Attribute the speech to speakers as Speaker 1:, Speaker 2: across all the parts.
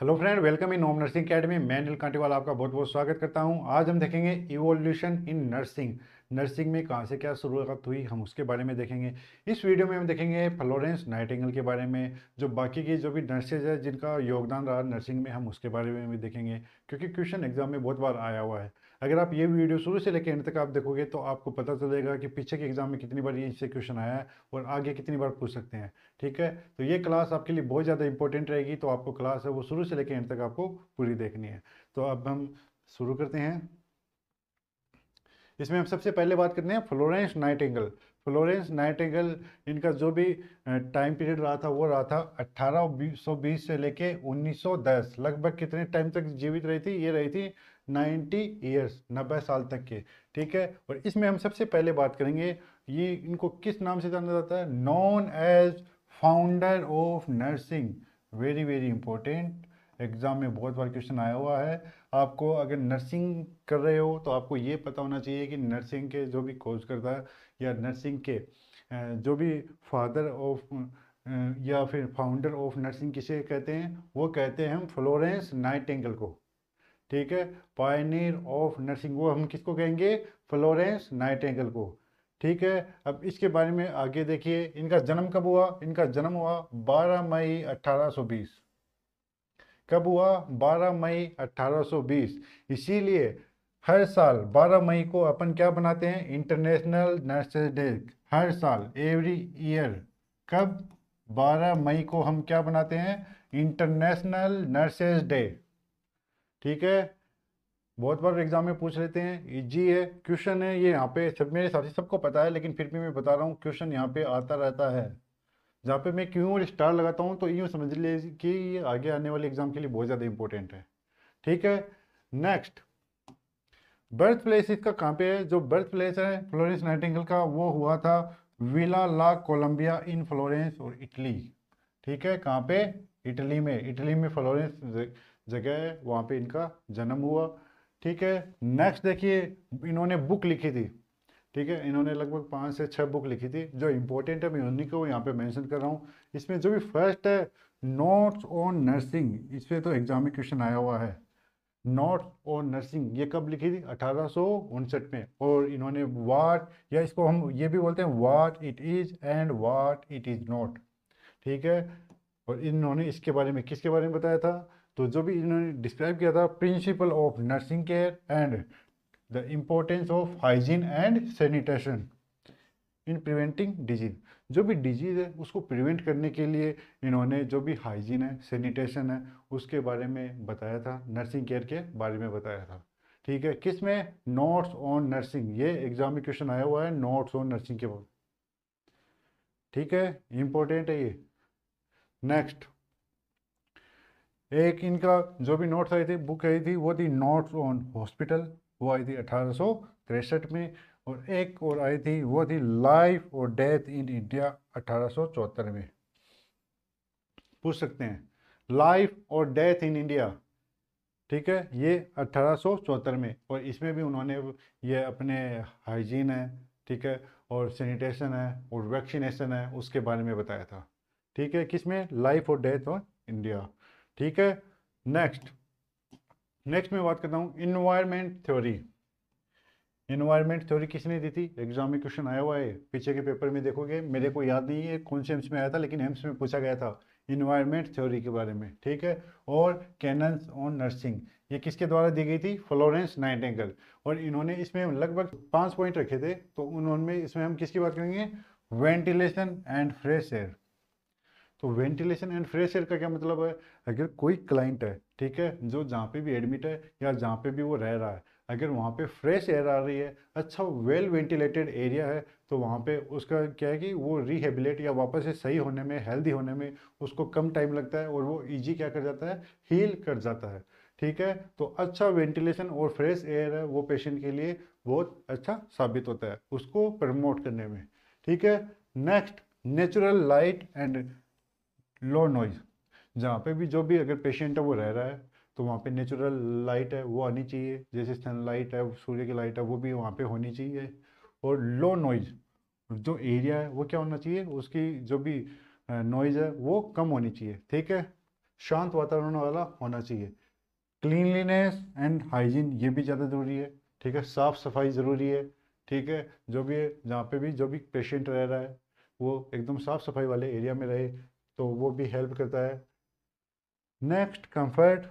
Speaker 1: hello friend welcome in home nursing academy मैं नील कांटीवाल आपका बहुत बहुत स्वागत करता हूं आज हम देखेंगे इवोल्यूशन इन नर्सिंग नर्सिंग में कहां से क्या शुरुआत हुई हम उसके बारे में देखेंगे इस वीडियो में हम देखेंगे फ्लोरेंस नाइटिंगल के बारे में जो बाकी की जो भी नर्सेज है जिनका योगदान रहा नर्सिंग में हम उसके बारे में भी देखेंगे क्योंकि क्वेश्चन एग्जाम में बहुत बार आया हुआ है अगर आप ये वीडियो शुरू से लेकर एंड तक आप देखोगे तो आपको पता चलेगा कि पीछे के एग्जाम में कितनी बार ये इससे क्वेश्चन आया है और आगे कितनी बार पूछ सकते हैं ठीक है तो ये क्लास आपके लिए बहुत ज़्यादा इंपॉर्टेंट रहेगी तो आपको क्लास है वो शुरू से लेकर एंड तक आपको पूरी देखनी है तो अब हम शुरू करते हैं इसमें हम सबसे पहले बात करते हैं फ्लोरेंस नाइट फ्लोरेंस नाइट इनका जो भी टाइम पीरियड रहा था वो रहा था 1820 से लेके 1910 लगभग कितने टाइम तक जीवित रही थी ये रही थी 90 ईयर्स 90 साल तक के ठीक है और इसमें हम सबसे पहले बात करेंगे ये इनको किस नाम से जाना जाता है known as founder of nursing very very important exam में बहुत बार क्वेश्चन आया हुआ है आपको अगर नर्सिंग कर रहे हो तो आपको ये पता होना चाहिए कि नर्सिंग के जो भी कोर्स करता है या नर्सिंग के जो भी फादर ऑफ या फिर फाउंडर ऑफ नर्सिंग किसे कहते हैं वो कहते हैं हम फ्लोरेंस नाइटेंगल को ठीक है पायनियर ऑफ नर्सिंग वो हम किसको कहेंगे फ्लोरेंस नाइटेंगल को ठीक है अब इसके बारे में आगे देखिए इनका जन्म कब हुआ इनका जन्म हुआ 12 मई 1820 कब हुआ 12 मई 1820 इसीलिए हर साल 12 मई को अपन क्या बनाते हैं इंटरनेशनल नर्सेज डे हर साल एवरी ईयर कब 12 मई को हम क्या बनाते हैं इंटरनेशनल नर्सेज डे ठीक है बहुत बार एग्जाम में पूछ लेते हैं इजी है क्वेश्चन है ये यहाँ पे सब मेरे साथी सबको पता है लेकिन फिर भी मैं बता रहा हूँ क्वेश्चन यहाँ पे आता रहता है जहाँ पे मैं क्यों और स्टार लगाता हूँ तो यूँ समझ लीजिए कि ये आगे आने वाले एग्जाम के लिए बहुत ज़्यादा इंपॉर्टेंट है ठीक है नेक्स्ट बर्थ प्लेस इसका कहाँ पे है जो बर्थ प्लेस है फ्लोरेंस नाइटिंगल का वो हुआ था Villa La Colombia in Florence और इटली ठीक है कहाँ पे इटली में इटली में फ्लोरेंस जगह है वहाँ पे इनका जन्म हुआ ठीक है नेक्स्ट देखिए इन्होंने बुक लिखी थी ठीक है इन्होंने लगभग पाँच से छः बुक लिखी थी जो इम्पोर्टेंट है मैं उन्हीं को यहाँ पे मेंशन कर रहा हूँ इसमें जो भी फर्स्ट है नोट्स ऑन नर्सिंग इस पर तो एग्जाम में क्वेश्चन आया हुआ है नोट्स ऑन नर्सिंग ये कब लिखी थी अठारह में और इन्होंने वाट या इसको हम ये भी बोलते हैं what it is and what it is not ठीक है और इन्होंने इसके बारे में किसके बारे में बताया था तो जो भी इन्होंने डिस्क्राइब किया था principle of nursing care and the importance of hygiene and sanitation in preventing disease जो भी डिजीज़ है उसको प्रिवेंट करने के लिए इन्होंने जो भी हाइजीन है सैनिटेशन है उसके बारे में बताया था नर्सिंग केयर के बारे में बताया था ठीक है किस में नोट्स ऑन नर्सिंग ये एग्जाम में क्वेश्चन आया हुआ है नोट्स ऑन नर्सिंग के बाद ठीक है इम्पोर्टेंट है ये नेक्स्ट एक इनका जो भी नोट्स आई थी बुक आई थी वो थी नोट्स ऑन हॉस्पिटल वो आई थी अठारह में और एक और आई थी वो थी लाइफ और डेथ इन इंडिया अठारह में पूछ सकते हैं लाइफ और डेथ इन इंडिया ठीक है ये अठारह में और इसमें भी उन्होंने ये अपने हाइजीन है ठीक है और सैनिटेशन है और वैक्सीनेशन है उसके बारे में बताया था ठीक है किसमें लाइफ और डेथ ऑन इंडिया ठीक है नेक्स्ट नेक्स्ट मैं बात करता हूँ इन्वायरमेंट थ्योरी इन्वायरमेंट थ्योरी किसने दी थी एग्जाम में क्वेश्चन आया हुआ है पीछे के पेपर में देखोगे मेरे को याद नहीं है कौन से एम्स में आया था लेकिन एम्स में पूछा गया था इन्वायरमेंट थ्योरी के बारे में ठीक है और कैनन्स ऑन नर्सिंग ये किसके द्वारा दी गई थी फ्लोरेंस नाइटेंगल और इन्होंने इसमें लगभग पाँच पॉइंट रखे थे तो उन्होंने इसमें हम किसकी बात करेंगे वेंटिलेशन एंड फ्रेश एयर तो वेंटिलेशन एंड फ्रेश एयर का क्या मतलब है अगर कोई क्लाइंट है ठीक है जो जहाँ पे भी एडमिट है या जहाँ पे भी वो रह रहा है अगर वहाँ पे फ्रेश एयर आ रही है अच्छा वेल वेंटिलेटेड एरिया है तो वहाँ पे उसका क्या है कि वो रिहेबिलेट या वापस से सही होने में हेल्दी होने में उसको कम टाइम लगता है और वो ईजी क्या कर जाता है हील कर जाता है ठीक है तो अच्छा वेंटिलेशन और फ्रेश एयर है वो पेशेंट के लिए बहुत अच्छा साबित होता है उसको प्रमोट करने में ठीक है next natural light and low noise जहाँ पे भी जो भी अगर पेशेंट है वो रह रहा है तो वहाँ पे नेचुरल लाइट है वो आनी चाहिए जैसे सन लाइट है सूर्य की लाइट है वो भी वहाँ पे होनी चाहिए और लो नॉइज़ जो एरिया है वो क्या होना चाहिए उसकी जो भी नॉइज़ है वो कम होनी चाहिए ठीक है शांत वातावरण वाला होना चाहिए क्लीनलीनेस एंड हाइजीन ये भी ज़्यादा ज़रूरी है ठीक है साफ़ सफाई ज़रूरी है ठीक है जो भी है जहाँ पे भी जो भी पेशेंट रह रहा है वो एकदम साफ़ सफाई वाले एरिया में रहे तो वो भी हेल्प करता है नेक्स्ट कंफर्ट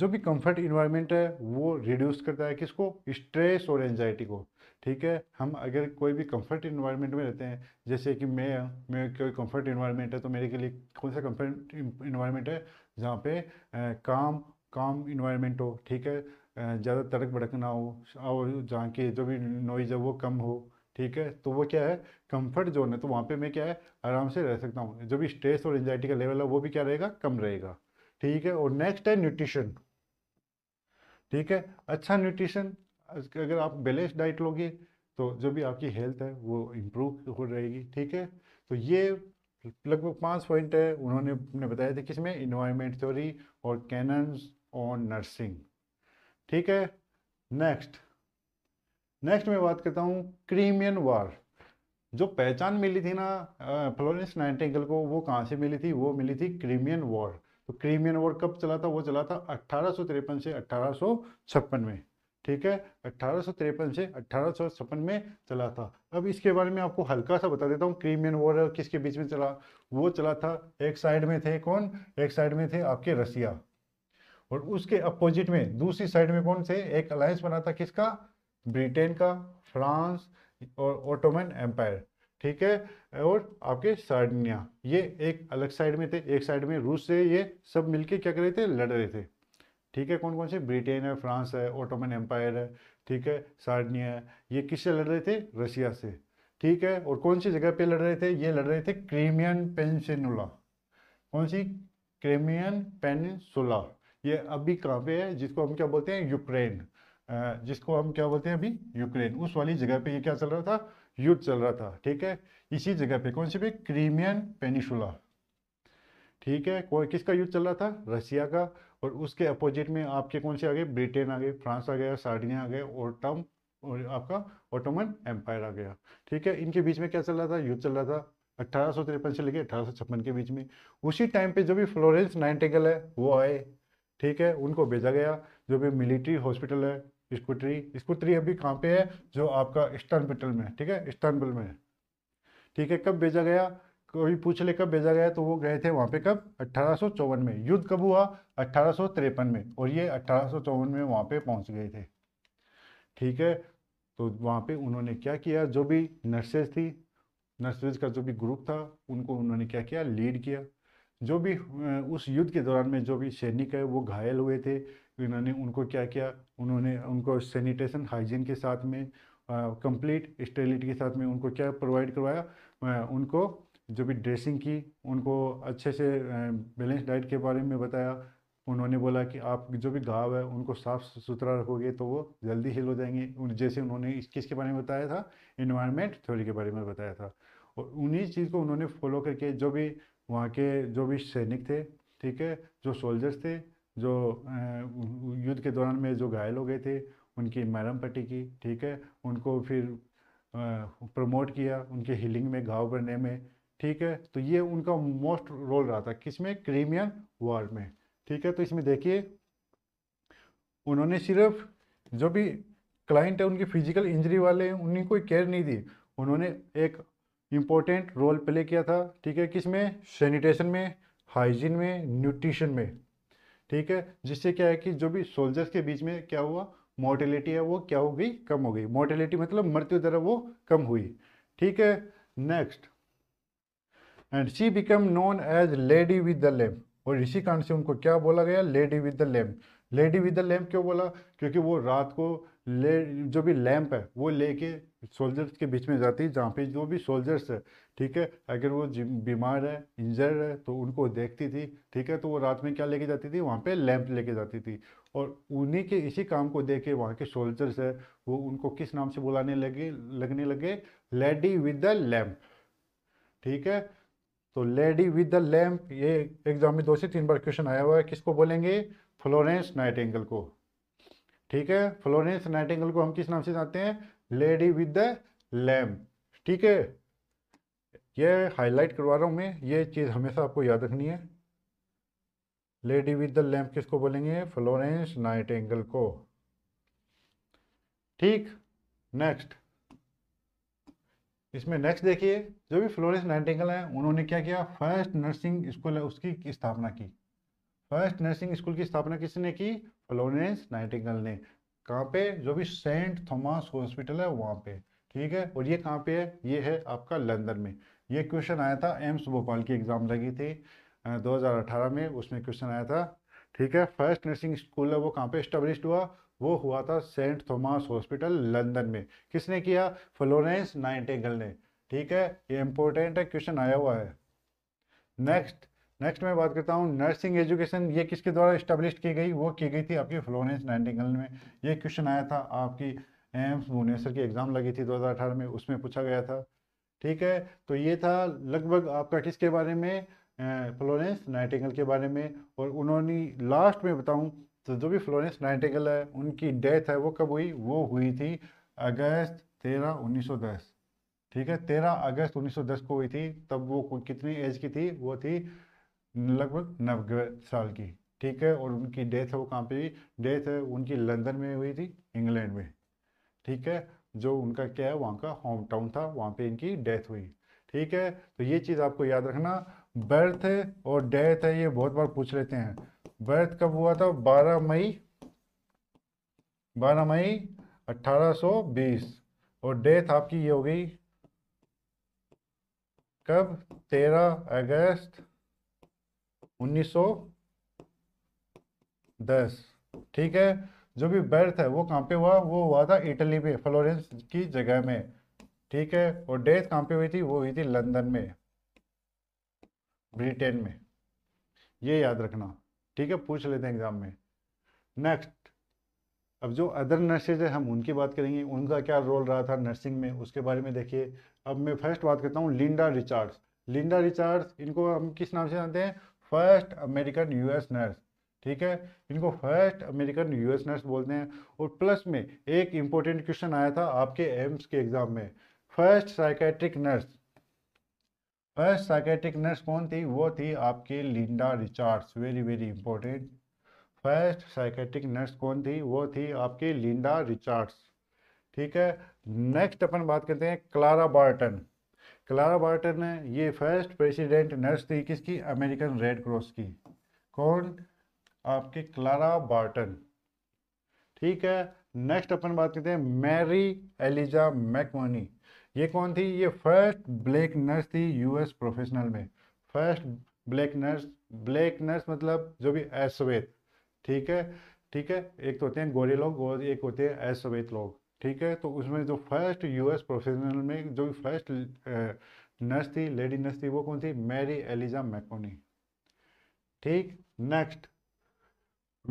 Speaker 1: जो भी कंफर्ट इन्वायरमेंट है वो रिड्यूस करता है किसको स्ट्रेस और एनजाइटी को ठीक है हम अगर कोई भी कंफर्ट इन्वायरमेंट में रहते हैं जैसे कि मैं मैं कोई कंफर्ट इन्वायरमेंट है तो मेरे के लिए कौन सा कंफर्ट इन्वायरमेंट है जहाँ पे काम काम इन्वायरमेंट हो ठीक है ज़्यादा तड़क भड़क ना हो और जहाँ की जो भी नॉइज़ है वो कम हो ठीक है तो वो क्या है कंफर्ट जोन है तो वहाँ पे मैं क्या है आराम से रह सकता हूँ जो भी स्ट्रेस और एंजाइटी का लेवल है वो भी क्या रहेगा कम रहेगा ठीक है और नेक्स्ट है न्यूट्रिशन ठीक है अच्छा न्यूट्रिशन अगर आप बैलेंस डाइट लोगे तो जो भी आपकी हेल्थ है वो इम्प्रूव हो रहेगी ठीक है तो ये लगभग पाँच पॉइंट है उन्होंने अपने बताया था किसमें इन्वायरमेंट थ्योरी और कैनन्स ऑन नर्सिंग ठीक है नेक्स्ट नेक्स्ट मैं बात करता हूँ क्रीमियन वार जो पहचान मिली थी ना फ्लोरेंस नाइटिंगल को वो कहाँ से मिली थी वो मिली थी क्रीमियन वॉर तो क्रीमियन वॉर कब चला था वो चला था अट्ठारह से अट्ठारह में ठीक है अट्ठारह से अट्ठारह में चला था अब इसके बारे में आपको हल्का सा बता देता हूँ क्रीमियन वॉर किसके बीच में चला वो चला था एक साइड में थे कौन एक साइड में थे आपके रसिया और उसके अपोजिट में दूसरी साइड में कौन थे एक अलायंस बना था किसका ब्रिटेन का फ्रांस और ओटोमन एम्पायर ठीक है और आपके सार्डिनिया ये एक अलग साइड में थे एक साइड में रूस से ये सब मिलके क्या कर रहे थे लड़ रहे थे ठीक है कौन कौन से ब्रिटेन है फ्रांस है ओटोमन एम्पायर है ठीक है सार्डिनिया है ये किससे लड़ रहे थे रशिया से ठीक है और कौन सी जगह पे लड़ रहे थे ये लड़ रहे थे क्रीमियन पेनसेनुला कौन सी क्रीमियन पेनसुला ये अभी कहाँ पे है जिसको हम क्या बोलते हैं यूक्रेन जिसको हम क्या बोलते हैं अभी यूक्रेन उस वाली जगह पे ये क्या चल रहा था युद्ध चल रहा था ठीक है इसी जगह पे कौन सी पे क्रीमियन पेनिशुला ठीक है कोई किसका युद्ध चल रहा था रशिया का और उसके अपोजिट में आपके कौन से आ गए ब्रिटेन आ गए फ्रांस आ गया सार्डिनिया आ गए ओटम और आपका ओटोमन एम्पायर आ गया ठीक है इनके बीच में क्या चल रहा था युद्ध चल रहा था अट्ठारह से लेके अठारह के बीच में उसी टाइम पे जो भी फ्लोरेंस नाइनटेगल है वो आए ठीक है उनको भेजा गया जो भी मिलिट्री हॉस्पिटल है स्कूटरी स्कूटरी अभी कहाँ पे है जो आपका इस्तानबुल में ठीक है इस्तानबुल में ठीक है कब भेजा गया कोई पूछ ले कब भेजा गया तो वो गए थे वहाँ पे कब अट्ठारह में युद्ध कब हुआ अट्ठारह में और ये अट्ठारह में वहाँ पे पहुँच गए थे ठीक है तो वहाँ पे उन्होंने क्या किया जो भी नर्सेज थी नर्सेज का जो भी ग्रुप था उनको उन्होंने क्या किया लीड किया जो भी उस युद्ध के दौरान में जो भी सैनिक है वो घायल हुए थे इन्होंने उनको क्या किया उन्होंने उनको सैनिटेशन हाइजीन के साथ में कंप्लीट स्टेलिटी के साथ में उनको क्या प्रोवाइड करवाया उनको जो भी ड्रेसिंग की उनको अच्छे से बैलेंस डाइट के बारे में बताया उन्होंने बोला कि आप जो भी घाव है उनको साफ सुथरा रखोगे तो वो जल्दी हिल हो जाएंगे उन जैसे उन्होंने इस के बारे में बताया था इन्वायरमेंट थ्योरी के बारे में बताया था और उन्हीं चीज़ को उन्होंने फॉलो करके जो भी वहाँ के जो भी सैनिक थे ठीक है जो सोल्जर्स थे जो युद्ध के दौरान में जो घायल हो गए थे उनकी मैरम पट्टी की ठीक है उनको फिर प्रमोट किया उनके हीलिंग में घाव भरने में ठीक है तो ये उनका मोस्ट रोल रहा था किसमें क्रीमियन वॉर में ठीक है तो इसमें देखिए उन्होंने सिर्फ जो भी क्लाइंट है उनकी फिजिकल इंजरी वाले हैं उन्हीं कोई केयर नहीं दी उन्होंने एक इम्पोर्टेंट रोल प्ले किया था ठीक है किस में सैनिटेशन में हाइजीन में न्यूट्रिशन में ठीक है जिससे क्या है कि जो भी सोल्जर्स के बीच में क्या हुआ मोर्टिलिटी है वो क्या हो गई कम हो गई मोर्टिलिटी मतलब मृत्यु दर वो कम हुई ठीक है next and she become known as lady with the lamp और इसी कारण से उनको क्या बोला गया lady with the lamp lady with the lamp क्यों बोला क्योंकि वो रात को ले जो भी लैंप है वो लेके सोल्जर्स के बीच में जाती है जहाँ पे जो भी सोल्जर्स है ठीक है अगर वो बीमार है इंजर्ड है तो उनको देखती थी ठीक है तो वो रात में क्या लेके जाती थी वहाँ पे लैंप लेके जाती थी और उन्हीं के इसी काम को देख के वहाँ के सोल्जर्स है वो उनको किस नाम से बुलाने लगे लगने लगे लेडी विद द लैम्प ठीक है तो लेडी विद द लैम्प ये एग्जाम में दो से तीन बार क्वेश्चन आया हुआ है किसको बोलेंगे फ्लोरेंस नाइट को ठीक है फ्लोरेंस नाइटिंगल को हम किस नाम से जानते हैं लेडी विद द लैम ठीक है ये हाईलाइट करवा रहा हूँ मैं ये चीज़ हमेशा आपको याद रखनी है लेडी विद द लैम्प किसको बोलेंगे फ्लोरेंस नाइट एंगल को ठीक नेक्स्ट इसमें नेक्स्ट देखिए जो भी फ्लोरेंस नाइट एंगल है उन्होंने क्या किया फर्स्ट नर्सिंग स्कूल है उसकी स्थापना की फर्स्ट नर्सिंग स्कूल की स्थापना किसने की फ्लोरेंस नाइटिंगल ने कहाँ पे जो भी सेंट थॉमस हॉस्पिटल है वहाँ पे ठीक है और ये कहाँ पे है ये है आपका लंदन में ये क्वेश्चन आया था एम्स भोपाल की एग्ज़ाम लगी थी 2018 में उसमें क्वेश्चन आया था ठीक है फर्स्ट नर्सिंग स्कूल है वो कहाँ पे स्टेब्लिश हुआ वो हुआ था सेंट थॉमस हॉस्पिटल लंदन में किसने किया फ्लोरेंस नाइटेगल ने ठीक है ये इंपॉर्टेंट है क्वेश्चन आया हुआ है नेक्स्ट नेक्स्ट मैं बात करता हूँ नर्सिंग एजुकेशन ये किसके द्वारा इस्टेब्लिश की गई वो की गई थी आपकी फ्लोरेंस नाइटिंगल में ये क्वेश्चन आया था आपकी एम्स भुवनेश्वर की एग्ज़ाम लगी थी 2018 में उसमें पूछा गया था ठीक है तो ये था लगभग आपका किसके बारे में फ्लोरेंस नाइटिंगल के बारे में और उन्होंने लास्ट में बताऊँ तो जो भी फ्लोरेंस नाइटिंगल है उनकी डेथ है वो कब हुई वो हुई थी अगस्त तेरह उन्नीस सौ दस ठीक है तेरह अगस्त उन्नीस सौ दस को हुई थी तब वो कितनी एज की थी वो थी लगभग नब्बे साल की ठीक है और उनकी डेथ है वो कहाँ पे हुई डेथ है उनकी लंदन में हुई थी इंग्लैंड में ठीक है जो उनका क्या है वहाँ का होम टाउन था वहाँ पे इनकी डेथ हुई ठीक है तो ये चीज़ आपको याद रखना बर्थ है और डेथ है ये बहुत बार पूछ लेते हैं बर्थ कब हुआ था 12 मई 12 मई 1820 और डेथ आपकी ये हो गई कब 13 अगस्त 1910 ठीक है जो भी बर्थ है वो कहाँ पे हुआ वो हुआ था इटली में फ्लोरेंस की जगह में ठीक है और डेथ कहाँ पे हुई थी वो हुई थी लंदन में ब्रिटेन में ये याद रखना ठीक है पूछ लेते हैं एग्जाम में नेक्स्ट अब जो अदर नर्सेज है हम उनकी बात करेंगे उनका क्या रोल रहा था नर्सिंग में उसके बारे में देखिए अब मैं फर्स्ट बात करता हूँ लिंडा रिचार्ड्स लिंडा रिचार्ड्स इनको हम किस नाम से जानते हैं फर्स्ट अमेरिकन यूएस नर्स ठीक है इनको फर्स्ट अमेरिकन यूएस नर्स बोलते हैं और प्लस में एक इंपॉर्टेंट क्वेश्चन आया था आपके एम्स के एग्जाम में first psychiatric nurse first psychiatric nurse कौन थी वो थी आपके Linda Richards very very important first psychiatric nurse कौन थी वो थी आपकी लिंडा रिचार्ड्स ठीक है नेक्स्ट अपन बात करते हैं क्लारा बार्टन क्लारा बार्टन ने ये फर्स्ट प्रेसिडेंट नर्स थी किसकी अमेरिकन रेड क्रॉस की कौन आपके क्लारा बार्टन ठीक है नेक्स्ट अपन बात करते हैं मैरी एलिजा मैकवानी ये कौन थी ये फर्स्ट ब्लैक नर्स थी यूएस प्रोफेशनल में first black nurse black nurse मतलब जो भी अश्वेत ठीक है ठीक है एक तो होते हैं गोरे लोग और एक होते हैं अश्वेत लोग ठीक है तो उसमें जो फर्स्ट यूएस प्रोफेशनल में जो फर्स्ट नर्स थी लेडी नर्स थी वो कौन थी मैरी एलिजा मैकोनी ठीक नेक्स्ट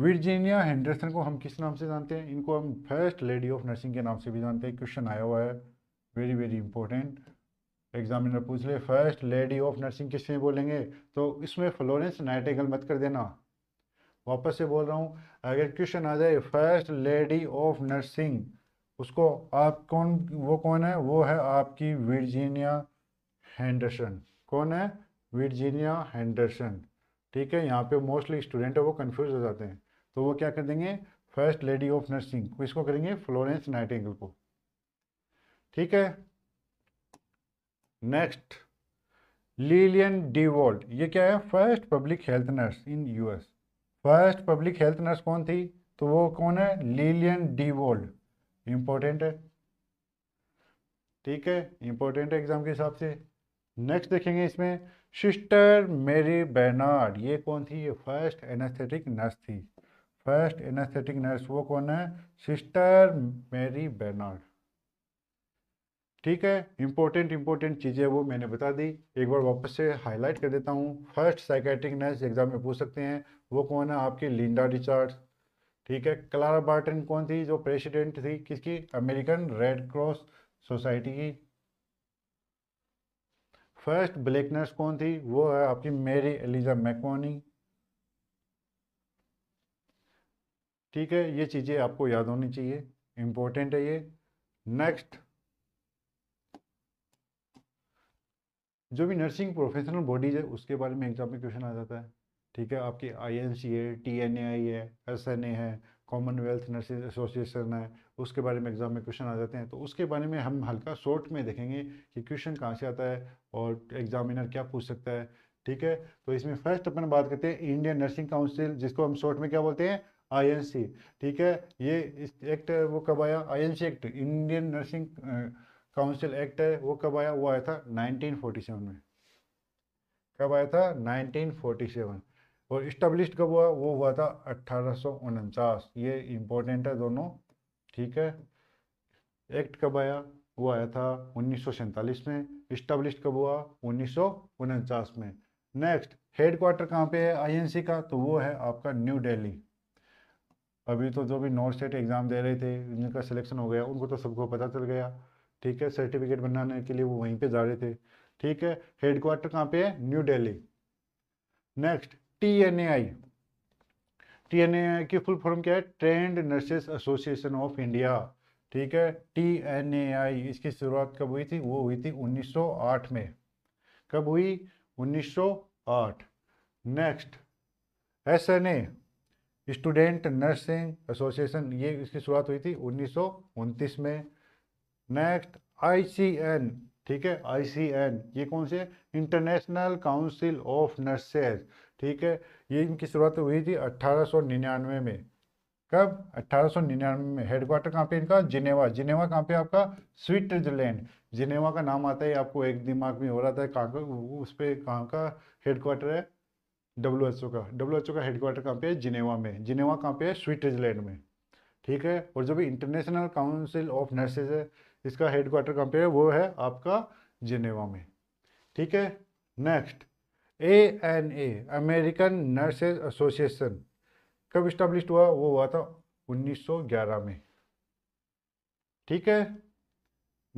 Speaker 1: वर्जीनिया हेंडरसन को हम किस नाम से जानते हैं इनको हम फर्स्ट लेडी ऑफ नर्सिंग के नाम से भी जानते हैं क्वेश्चन आया हुआ है वेरी वेरी इंपॉर्टेंट एग्जामिनर पूछ ले फर्स्ट लेडी ऑफ नर्सिंग किसने बोलेंगे तो इसमें फ्लोरेंस नाइटेगल मत कर देना वापस से बोल रहा हूँ अगर क्वेश्चन आ जाए फर्स्ट लेडी ऑफ नर्सिंग उसको आप कौन वो कौन है वो है आपकी वर्जीनिया हैंडरसन कौन है वर्जीनिया हैंडरसन ठीक है यहाँ पे मोस्टली स्टूडेंट है वो कंफ्यूज हो जाते हैं तो वो क्या कर देंगे फर्स्ट लेडी ऑफ नर्सिंग इसको करेंगे फ्लोरेंस नाइटिंगल को ठीक है नेक्स्ट डी डीवोल्ट ये क्या है first public health nurse in US first public health nurse कौन थी तो वो कौन है डी डीवोल्ट इम्पोर्टेंट है ठीक है इम्पोर्टेंट है एग्जाम के हिसाब से नेक्स्ट देखेंगे इसमें सिस्टर मेरी बेनार्ड ये कौन थी ये फर्स्ट एनास्थेटिक नर्स थी फर्स्ट एनास्थेटिक नर्स वो कौन है सिस्टर मेरी बेनार्ड ठीक है इम्पोर्टेंट इम्पोर्टेंट चीज़ें वो मैंने बता दी एक बार वापस से हाईलाइट कर देता हूँ फर्स्ट साइकेट्रिक नर्स एग्जाम में पूछ सकते हैं वो कौन है आपके लिंडा रिचार्ड्स ठीक है क्लारा बार्टन कौन थी जो प्रेसिडेंट थी किसकी अमेरिकन रेड क्रॉस सोसाइटी की फर्स्ट ब्लैक नर्स कौन थी वो है आपकी मेरी एलिजा मैकोनी ठीक है ये चीज़ें आपको याद होनी चाहिए इंपॉर्टेंट है ये नेक्स्ट जो भी नर्सिंग प्रोफेशनल बॉडीज है उसके बारे में एग्जाम में क्वेश्चन आ जाता है ठीक है आपकी आई एन सी है टी एन ए आई है एस एन ए है कॉमनवेल्थ नर्सिंग एसोसिएशन है उसके बारे में एग्ज़ाम में क्वेश्चन आ जाते हैं तो उसके बारे में हम हल्का शॉर्ट में देखेंगे कि क्वेश्चन कहाँ से आता है और एग्जामिनर क्या पूछ सकता है ठीक है तो इसमें फर्स्ट अपन बात करते हैं इंडियन नर्सिंग काउंसिल जिसको हम शॉर्ट में क्या बोलते हैं आई ठीक है ये इस एक्ट वो कब आया I act Indian Nursing Council Act है वो कब आया वो आया था 1947 में कब आया था 1947 और इस्टब्लिश कब हुआ वो हुआ था अट्ठारह ये इम्पोर्टेंट है दोनों ठीक है एक्ट कब आया वो आया था उन्नीस में इस्टब्लिश कब हुआ उन्नीस में नेक्स्ट हेड क्वार्टर कहाँ पे है आईएनसी का तो वो है आपका न्यू दिल्ली अभी तो जो भी नॉर्थ स्टेट एग्ज़ाम दे रहे थे जिनका सिलेक्शन हो गया उनको तो सबको पता चल गया ठीक है सर्टिफिकेट बनाने के लिए वो वहीं पे जा रहे थे ठीक है हेड क्वार्टर कहाँ पे है new Delhi next A I की फुल फॉर्म क्या है trained nurses association of India ठीक है टी एन ए आई इसकी शुरुआत कब हुई थी वो हुई थी 1908 में कब हुई 1908 next S N A student nursing association ये इसकी शुरुआत हुई थी उन्नीस में नेक्स्ट आईसीएन ठीक है आईसीएन ये कौन से इंटरनेशनल काउंसिल ऑफ नर्सेज ठीक है ये इनकी शुरुआत हुई थी 1899 में कब 1899 में हेडक्वार्टर कहाँ पे इनका जिनेवा जिनेवा कहाँ पे आपका स्विट्जरलैंड जिनेवा का नाम आता है आपको एक दिमाग में हो रहा था कहाँ का उस पर कहाँ का हेडक्वार्टर है डब्ल्यू एच ओ का डब्ल्यू एच ओ का हेडक्वार्टर कहाँ पे है जिनेवा में जिनेवा कहाँ पे है स्विट्जरलैंड में ठीक है और जो भी इंटरनेशनल काउंसिल ऑफ नर्सेज है इसका हेडक्वार्टर कहाँ पे है वो है आपका जिनेवा में ठीक है next A N A American nurses association कब इस्टब्लिश हुआ वो हुआ था 1911 में ठीक है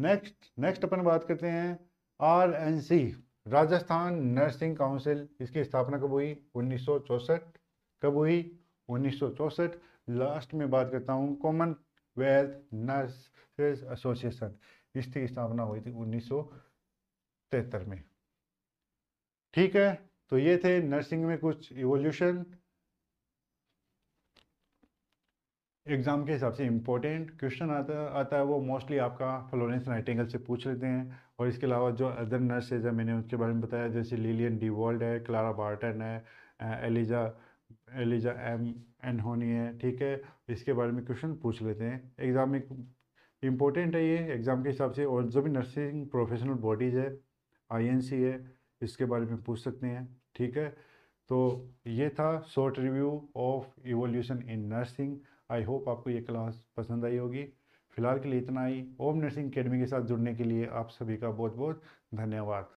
Speaker 1: नेक्स्ट नेक्स्ट अपन बात करते हैं R N C Rajasthan nursing council इसकी स्थापना कब हुई उन्नीस कब हुई उन्नीस लास्ट में बात करता हूँ कॉमन वेल्थ नर्सेज एसोसिएशन इसकी स्थापना हुई थी उन्नीस में ठीक है तो ये थे नर्सिंग में कुछ इवोल्यूशन एग्ज़ाम के हिसाब से इम्पोर्टेंट क्वेश्चन आता आता है वो मोस्टली आपका फ्लोरेंस नाइटिंगल से पूछ लेते हैं और इसके अलावा जो अदर नर्सेज है मैंने उनके बारे में बताया जैसे लिलियन डीवॉल्ड है क्लारा बार्टन है एलिजा एलिजा एम एनहोनी है ठीक है इसके बारे में क्वेश्चन पूछ लेते हैं एग्ज़ाम में इम्पोर्टेंट है ये एग्ज़ाम के हिसाब से और जो भी नर्सिंग प्रोफेशनल बॉडीज़ है आई है इसके बारे में पूछ सकते हैं ठीक है तो ये था short review of evolution in nursing I hope आपको ये क्लास पसंद आई होगी फिलहाल के लिए इतना ही ओम नर्सिंग अकेडमी के साथ जुड़ने के लिए आप सभी का बहुत बहुत धन्यवाद